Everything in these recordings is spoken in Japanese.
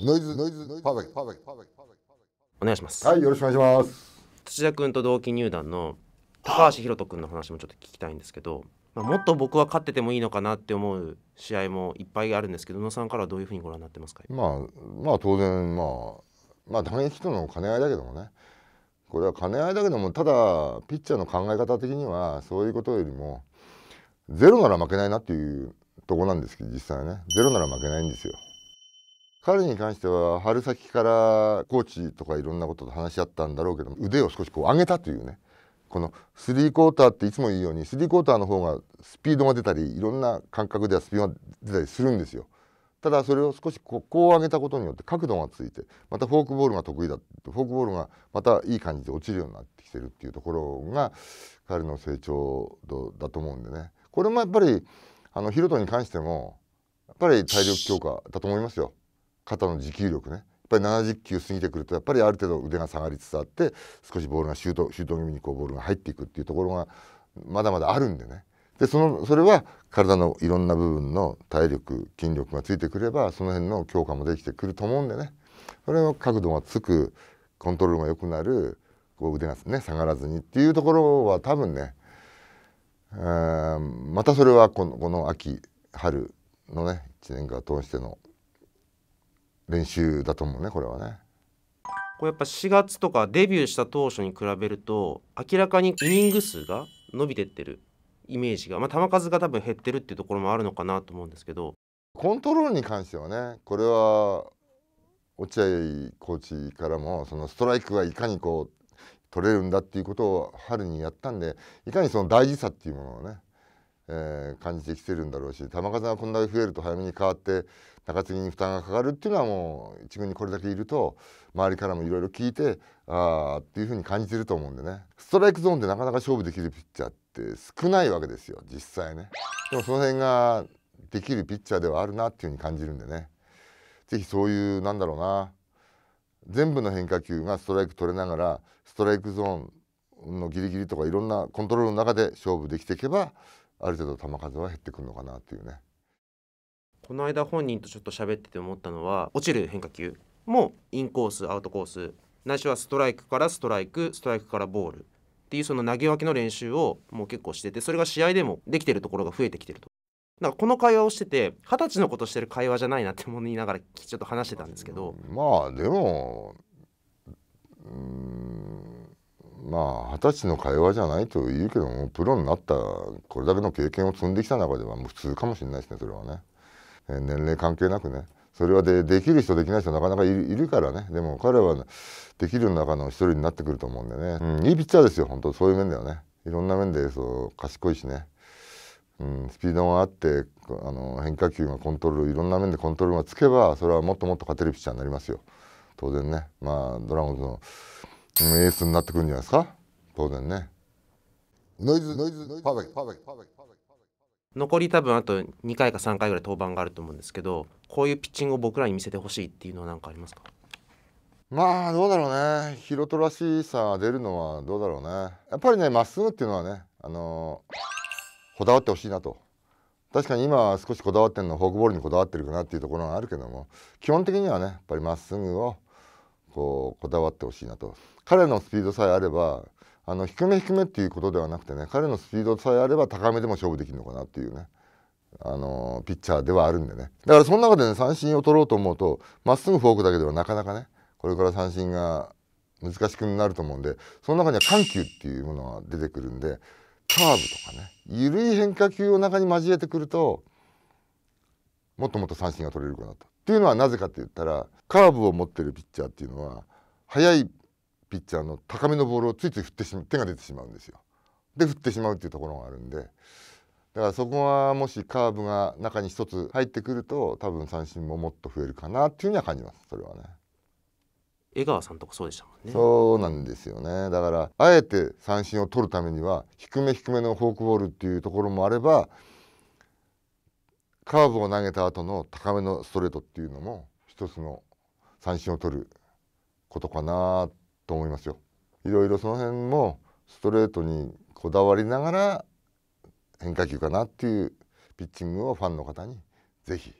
ノイズ、ノイズ、パーフェクト、パーフェクト、お願いします。はい、よろしくお願いします。土田君と同期入団の高橋宏斗君の話もちょっと聞きたいんですけど、まあ、もっと僕は勝っててもいいのかなって思う試合もいっぱいあるんですけど宇野さんからはどういうふうにご覧になってますかまあ、まあ当然、まあ、まあ打撃との兼ね合いだけどもね。これは兼ね合いだけども、ただピッチャーの考え方的にはそういうことよりもゼロなら負けないなっていうとこなんですけど、実際はね。ゼロなら負けないんですよ。彼に関しては春先からコーチとかいろんなことと話し合ったんだろうけど腕を少しこう上げたというねこのスリークォーターっていつも言うようにスリークォーターの方がスピードが出たりいろんな感覚ではスピードが出たりするんですよ。ただそれを少しここを上げたことによって角度がついてまたフォークボールが得意だフォークボールがまたいい感じで落ちるようになってきてるっていうところが彼の成長度だと思うんでねこれもやっぱりあのヒロトに関してもやっぱり体力強化だと思いますよ。肩の持久力ねやっぱり70球過ぎてくるとやっぱりある程度腕が下がりつつあって少しボールがシュートシュート気味にこうボールが入っていくっていうところがまだまだあるんでねでそのそれは体のいろんな部分の体力筋力がついてくればその辺の強化もできてくると思うんでねそれの角度がつくコントロールが良くなるこう腕がね下がらずにっていうところは多分ねまたそれはこのこの秋春のね1年間通しての練習だと思うねこれはね。これやっぱ4月とかデビューした当初に比べると明らかにイニング数が伸びてってるイメージが、まあ、球数が多分減ってるっていうところもあるのかなと思うんですけどコントロールに関してはねこれは落合コーチからもそのストライクはいかにこう取れるんだっていうことを春にやったんでいかにその大事さっていうものをねえー、感じてきてるんだろうし球数がこんだけ増えると早めに変わって中継ぎに負担がかかるっていうのはもう一軍にこれだけいると周りからもいろいろ聞いてああっていうふうに感じてると思うんでねストライクゾーンでなかなか勝負できるピッチャーって少ないわけですよ実際ね。でもその辺ができるピッチャーではあるなっていうふうに感じるんでね是非そういうなんだろうな全部の変化球がストライク取れながらストライクゾーンのギリギリとかいろんなコントロールの中で勝負できていけばある程度球数は減ってくるのかなっていうねこの間本人とちょっと喋ってて思ったのは落ちる変化球もインコースアウトコースないしはストライクからストライクストライクからボールっていうその投げ分けの練習をもう結構しててそれが試合でもできてるところが増えてきてるとなんかこの会話をしてて二十歳のことしてる会話じゃないなって思いながらちょっと話してたんですけどまあでも、うんまあ二十歳の会話じゃないと言うけどもプロになったこれだけの経験を積んできた中では普通かもしれないですねそれはね、えー、年齢関係なくねそれはでできる人できない人なかなかいるからねでも彼はできる中の一人になってくると思うんでね、うん、いいピッチャーですよ本当そういう面ではねいろんな面でそう賢いしね、うん、スピードがあってあの変化球がコントロールいろんな面でコントロールがつけばそれはもっともっと勝てるピッチャーになりますよ当然ねまあドラゴンズのエースになってくるんじゃないですか当然ねノイズノイズパーフェクト残り多分あと2回か3回ぐらい登板があると思うんですけどこういうピッチングを僕らに見せてほしいっていうのは何かありますかまあどうだろうねヒロトらしさ出るのはどうだろうねやっぱりねまっすぐっていうのはねあのー、こだわってほしいなと確かに今は少しこだわってるのはフォークボールにこだわってるかなっていうところはあるけども基本的にはねやっぱりまっすぐをこうこだわってほしいなと彼のスピードさえあればあの低め低めっていうことではなくてね彼のスピードさえあれば高めでも勝負できるのかなっていうねあのピッチャーではあるんでねだからその中でね三振を取ろうと思うとまっすぐフォークだけではなかなかねこれから三振が難しくなると思うんでその中には緩急っていうものが出てくるんでカーブとかね緩い変化球を中に交えてくるともっともっと三振が取れるかなと。っていうのはなぜかって言ったらカーブを持ってるピッチャーっていうのは速いピッチャーの高めのボールをついつい振ってしまう手が出てしまうんですよ。で振ってしまうっていうところがあるんでだからそこはもしカーブが中に一つ入ってくると多分三振ももっと増えるかなっていうには感じますそれはね。江川さんとかそうでしたもんねそうなんですよねだからあえて三振を取るためには低め低めのフォークボールっていうところもあればカーブを投げた後の高めのストレートっていうのも一つの三振を取ることかなっと思いますよ。いろいろその辺もストレートにこだわりながら変化球かなっていうピッチングをファンの方にぜひ、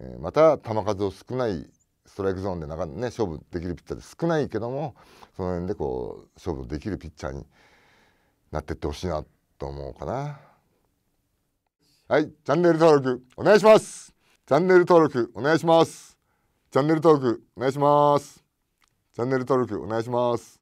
えー、また球数を少ないストライクゾーンでなか、ね、勝負できるピッチャーで少ないけどもその辺でこう勝負できるピッチャーになってってほしいなと思うかな。はい、チャンネル登録お願いします。チャンネル登録お願いします。チャンネル登録お願いします。チャンネル登録お願いします